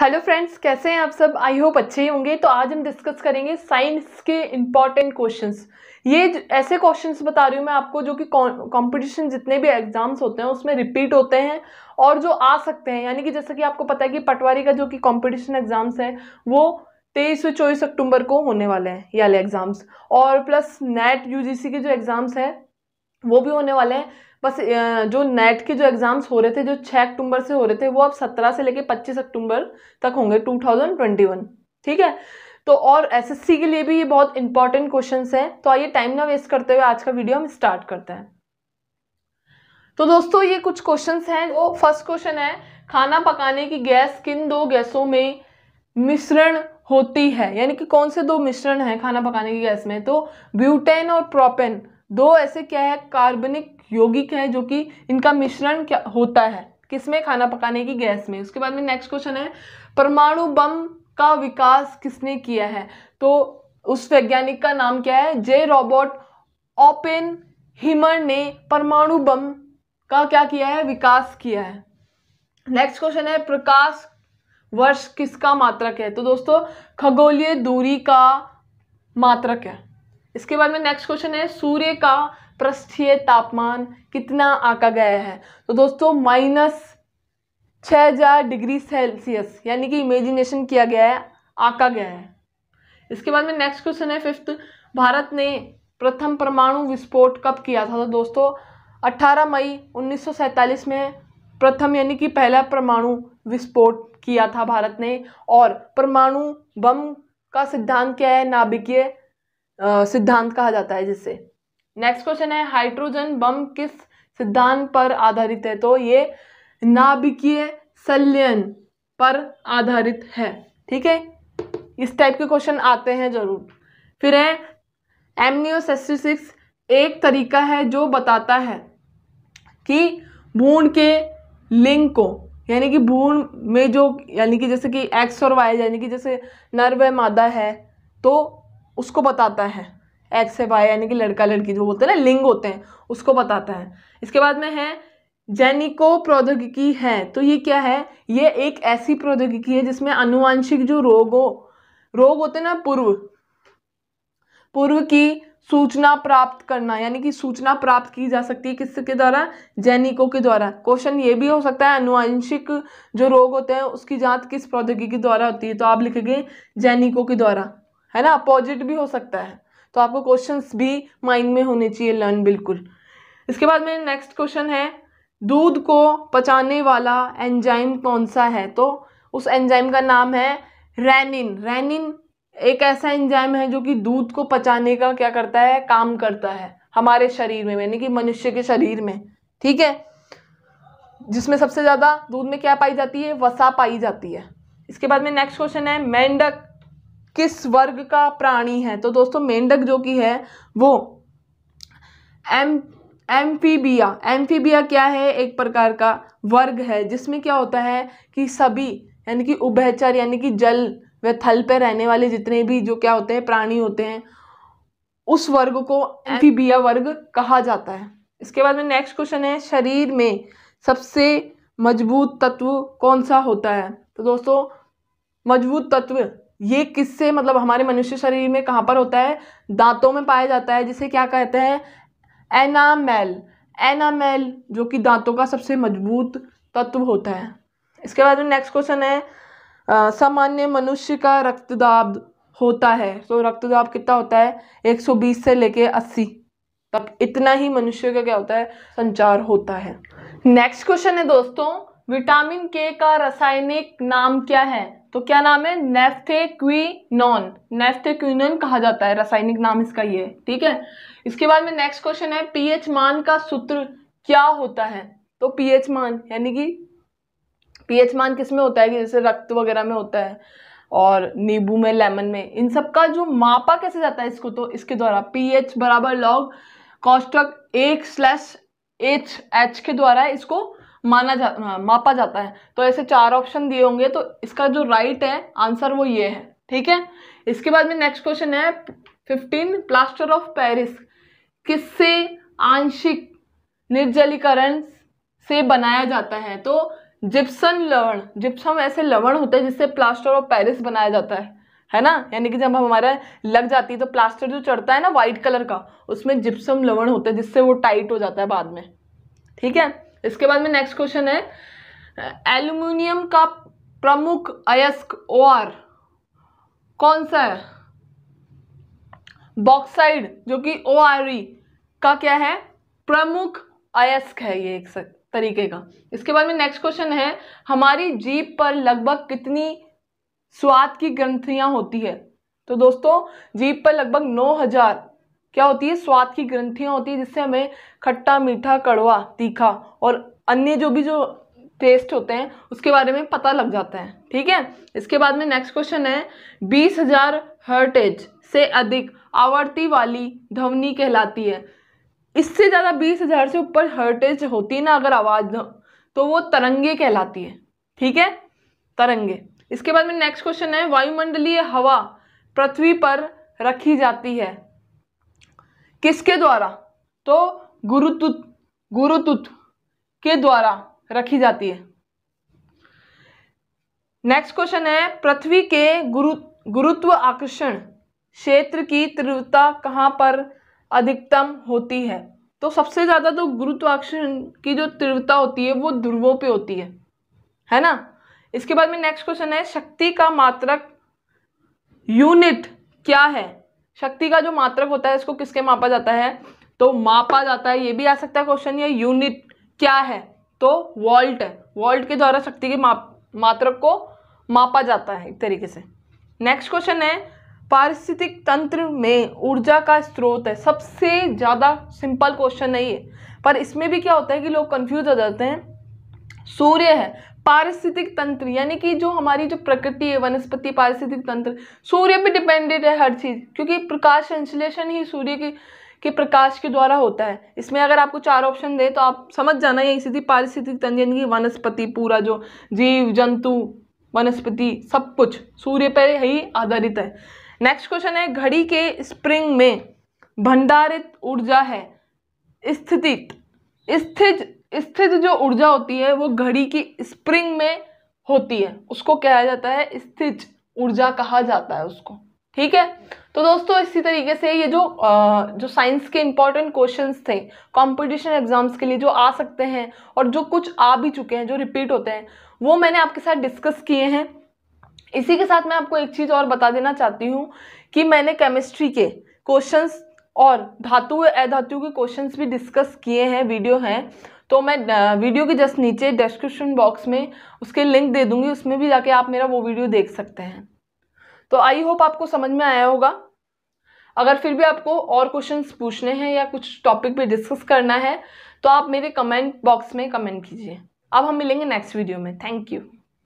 hello friends कैसे हैं आप सब आई होप अच्छे ही होंगे तो आज हम डिस्कस करेंगे साइंस के इम्पॉर्टेंट क्वेश्चंस ये ऐसे क्वेश्चंस बता रही हूँ मैं आपको जो कि कंपटीशन जितने भी एग्जाम्स होते हैं उसमें रिपीट होते हैं और जो आ सकते हैं यानी कि जैसा कि आपको पता है कि पटवारी का जो कि कॉम्पिटिशन एग्जाम्स हैं वो तेईस से चौबीस अक्टूबर को होने वाले हैं ये वाले एग्जाम्स और प्लस नेट यू के जो एग्ज़ाम्स हैं वो भी होने वाले हैं बस जो नेट के जो एग्ज़ाम्स हो रहे थे जो छः अक्टूबर से हो रहे थे वो अब सत्रह से लेके पच्चीस अक्टूबर तक होंगे टू थाउजेंड ट्वेंटी वन ठीक है तो और एसएससी के लिए भी ये बहुत इंपॉर्टेंट क्वेश्चन हैं तो आइए टाइम ना वेस्ट करते हुए आज का वीडियो हम स्टार्ट करते हैं तो दोस्तों ये कुछ क्वेश्चन हैं वो फर्स्ट क्वेश्चन है खाना पकाने की गैस किन दो गैसों में मिश्रण होती है यानी कि कौन से दो मिश्रण है खाना पकाने की गैस में तो ब्यूटेन और प्रोपेन दो ऐसे क्या है कार्बनिक यौगिक है जो कि इनका मिश्रण क्या होता है किसमें खाना पकाने की गैस में उसके बाद में नेक्स्ट क्वेश्चन है परमाणु बम का विकास किसने किया है तो उस वैज्ञानिक का नाम क्या है जे रॉबर्ट ओपेन हिमर ने परमाणु बम का क्या किया है विकास किया है नेक्स्ट क्वेश्चन है प्रकाश वर्ष किसका मात्रक है तो दोस्तों खगोलीय दूरी का मात्रक है इसके बाद में नेक्स्ट क्वेश्चन है सूर्य का पृष्ठीय तापमान कितना आका गया है तो दोस्तों माइनस छः हजार डिग्री सेल्सियस यानी कि इमेजिनेशन किया गया है आका गया है इसके बाद में नेक्स्ट क्वेश्चन है फिफ्थ भारत ने प्रथम परमाणु विस्फोट कब किया था तो दोस्तों 18 मई 1947 में प्रथम यानी कि पहला परमाणु विस्फोट किया था भारत ने और परमाणु बम का सिद्धांत क्या है नाभिकीय सिद्धांत कहा जाता है जिससे नेक्स्ट क्वेश्चन है हाइड्रोजन बम किस सिद्धांत पर आधारित है तो ये नाभिकीय संलयन पर आधारित है ठीक है इस टाइप के क्वेश्चन आते हैं जरूर फिर है एमनियोसेस्टिक्स एक तरीका है जो बताता है कि भूण के लिंग को यानी कि भूण में जो यानी कि जैसे कि एक्स और वाई यानी कि जैसे नर्व मादा है तो उसको बताता है एक्स है वाई यानी कि लड़का लड़की जो बोलते हैं ना लिंग होते हैं उसको बताता है इसके बाद में है जैनिको प्रौद्योगिकी है तो ये क्या है ये एक ऐसी प्रौद्योगिकी है जिसमें अनुवांशिक जो रोगों रोग होते हैं ना पूर्व पूर्व की सूचना प्राप्त करना यानी कि सूचना प्राप्त की जा सकती है किसके द्वारा जैनिको के द्वारा क्वेश्चन ये भी हो सकता है अनुवांशिक जो रोग होते हैं उसकी जांच किस प्रौद्योगिकी द्वारा होती है तो आप लिखेंगे जैनिको के द्वारा है ना अपोजिट भी हो सकता है तो आपको क्वेश्चंस भी माइंड में होने चाहिए लर्न बिल्कुल इसके बाद में नेक्स्ट क्वेश्चन है दूध को पचाने वाला एंजाइम कौन सा है तो उस एंजाइम का नाम है रैनिन रैनिन एक ऐसा एंजाइम है जो कि दूध को पचाने का क्या करता है काम करता है हमारे शरीर में यानी कि मनुष्य के शरीर में ठीक है जिसमें सबसे ज़्यादा दूध में क्या पाई जाती है वसा पाई जाती है इसके बाद में नेक्स्ट क्वेश्चन है मेंढक किस वर्ग का प्राणी है तो दोस्तों मेंढक जो कि है वो एम एम्फीबिया एम्फीबिया क्या है एक प्रकार का वर्ग है जिसमें क्या होता है कि सभी यानी कि उभयचर यानी कि जल व थल पर रहने वाले जितने भी जो क्या होते हैं प्राणी होते हैं उस वर्ग को एम्फीबिया वर्ग कहा जाता है इसके बाद में नेक्स्ट क्वेश्चन है शरीर में सबसे मजबूत तत्व कौन सा होता है तो दोस्तों मजबूत तत्व ये किससे मतलब हमारे मनुष्य शरीर में कहाँ पर होता है दांतों में पाया जाता है जिसे क्या कहते हैं एनामेल एनामेल जो कि दांतों का सबसे मजबूत तत्व होता है इसके बाद में नेक्स्ट क्वेश्चन है सामान्य मनुष्य का रक्तदाब होता है तो रक्तदाब कितना होता है 120 से लेके 80 तक इतना ही मनुष्य का क्या होता है संचार होता है नेक्स्ट क्वेश्चन है दोस्तों विटामिन के का रासायनिक नाम क्या है तो क्या नाम है नेफ्थेक्विनॉन नेफ्थेक्विनॉन कहा जाता है रासायनिक नाम इसका ये ठीक है इसके बाद में नेक्स्ट क्वेश्चन है पीएच मान का सूत्र क्या होता है तो पीएच मान यानी कि पीएच मान किस में होता है कि जैसे रक्त वगैरह में होता है और नींबू में लेमन में इन सब का जो मापा कैसे जाता है इसको तो इसके द्वारा पीएच बराबर लॉग कॉस्टक एक स्लैश एच एच के द्वारा इसको माना जा मापा जाता है तो ऐसे चार ऑप्शन दिए होंगे तो इसका जो राइट है आंसर वो ये है ठीक है इसके बाद में नेक्स्ट क्वेश्चन है फिफ्टीन प्लास्टर ऑफ पेरिस किससे आंशिक निर्जलीकरण से बनाया जाता है तो जिप्सन लवण जिप्सम ऐसे लवण होते हैं जिससे प्लास्टर ऑफ पेरिस बनाया जाता है है ना यानी कि जब हमारा लग जाती है तो प्लास्टर जो चढ़ता है ना वाइट कलर का उसमें जिप्सम लवण होता है जिससे वो टाइट हो जाता है बाद में ठीक है इसके बाद में नेक्स्ट क्वेश्चन है एल्यूमिनियम का प्रमुख अयस्क ओआर कौन सा है बॉक्साइड जो कि ओ e का क्या है प्रमुख अयस्क है ये एक तरीके का इसके बाद में नेक्स्ट क्वेश्चन है हमारी जीप पर लगभग कितनी स्वाद की ग्रंथियां होती है तो दोस्तों जीप पर लगभग नौ हजार क्या होती है स्वाद की ग्रंथियाँ होती है जिससे हमें खट्टा मीठा कड़वा तीखा और अन्य जो भी जो टेस्ट होते हैं उसके बारे में पता लग जाता है ठीक है इसके बाद में नेक्स्ट क्वेश्चन है बीस हजार हर्टेज से अधिक आवर्ती वाली ध्वनि कहलाती है इससे ज़्यादा बीस हजार से ऊपर हर्टेज होती है ना अगर आवाज़ तो वो तरंगे कहलाती है ठीक है तरंगे इसके बाद में नेक्स्ट क्वेश्चन है वायुमंडलीय हवा पृथ्वी पर रखी जाती है किसके द्वारा तो गुरुतुत गुरुतुत के द्वारा रखी जाती है नेक्स्ट क्वेश्चन है पृथ्वी के गुरु गुरुत्व आकर्षण क्षेत्र की तीव्रता कहाँ पर अधिकतम होती है तो सबसे ज़्यादा तो गुरुत्वाकर्षण की जो तीव्रता होती है वो ध्रुवों पे होती है है ना इसके बाद में नेक्स्ट क्वेश्चन है शक्ति का मात्रक यूनिट क्या है शक्ति का जो मात्रक होता है इसको किसके मापा जाता है तो मापा जाता है ये भी आ सकता है क्वेश्चन ये यूनिट क्या है तो है वॉल्ट के द्वारा शक्ति के माप मात्रक को मापा जाता है एक तरीके से नेक्स्ट क्वेश्चन है पारिस्थितिक तंत्र में ऊर्जा का स्रोत है सबसे ज़्यादा सिंपल क्वेश्चन नहीं है पर इसमें भी क्या होता है कि लोग कंफ्यूज हो जाते हैं सूर्य है पारिस्थितिक तंत्र यानी कि जो हमारी जो प्रकृति है वनस्पति पारिस्थितिक तंत्र सूर्य पे डिपेंडेड है हर चीज़ क्योंकि प्रकाश संश्लेषण ही सूर्य की के प्रकाश के द्वारा होता है इसमें अगर आपको चार ऑप्शन दे तो आप समझ जाना यही स्थिति पारिस्थितिक तंत्र यानी कि वनस्पति पूरा जो जीव जंतु वनस्पति सब कुछ सूर्य पर ही आधारित है नेक्स्ट क्वेश्चन है घड़ी के स्प्रिंग में भंडारित ऊर्जा है स्थितित स्थित स्थित जो ऊर्जा होती है वो घड़ी की स्प्रिंग में होती है उसको कहा जाता है स्थित ऊर्जा कहा जाता है उसको ठीक है तो दोस्तों इसी तरीके से ये जो आ, जो साइंस के इंपॉर्टेंट क्वेश्चंस थे कंपटीशन एग्जाम्स के लिए जो आ सकते हैं और जो कुछ आ भी चुके हैं जो रिपीट होते हैं वो मैंने आपके साथ डिस्कस किए हैं इसी के साथ मैं आपको एक चीज़ और बता देना चाहती हूँ कि मैंने केमिस्ट्री के क्वेश्चंस और धातु अधातु के क्वेश्चंस भी डिस्कस किए हैं वीडियो हैं तो मैं वीडियो के जस्ट नीचे डिस्क्रिप्शन बॉक्स में उसके लिंक दे दूँगी उसमें भी जाके आप मेरा वो वीडियो देख सकते हैं तो आई होप आपको समझ में आया होगा अगर फिर भी आपको और क्वेश्चंस पूछने हैं या कुछ टॉपिक पे डिस्कस करना है तो आप मेरे कमेंट बॉक्स में कमेंट कीजिए अब हम मिलेंगे नेक्स्ट वीडियो में थैंक यू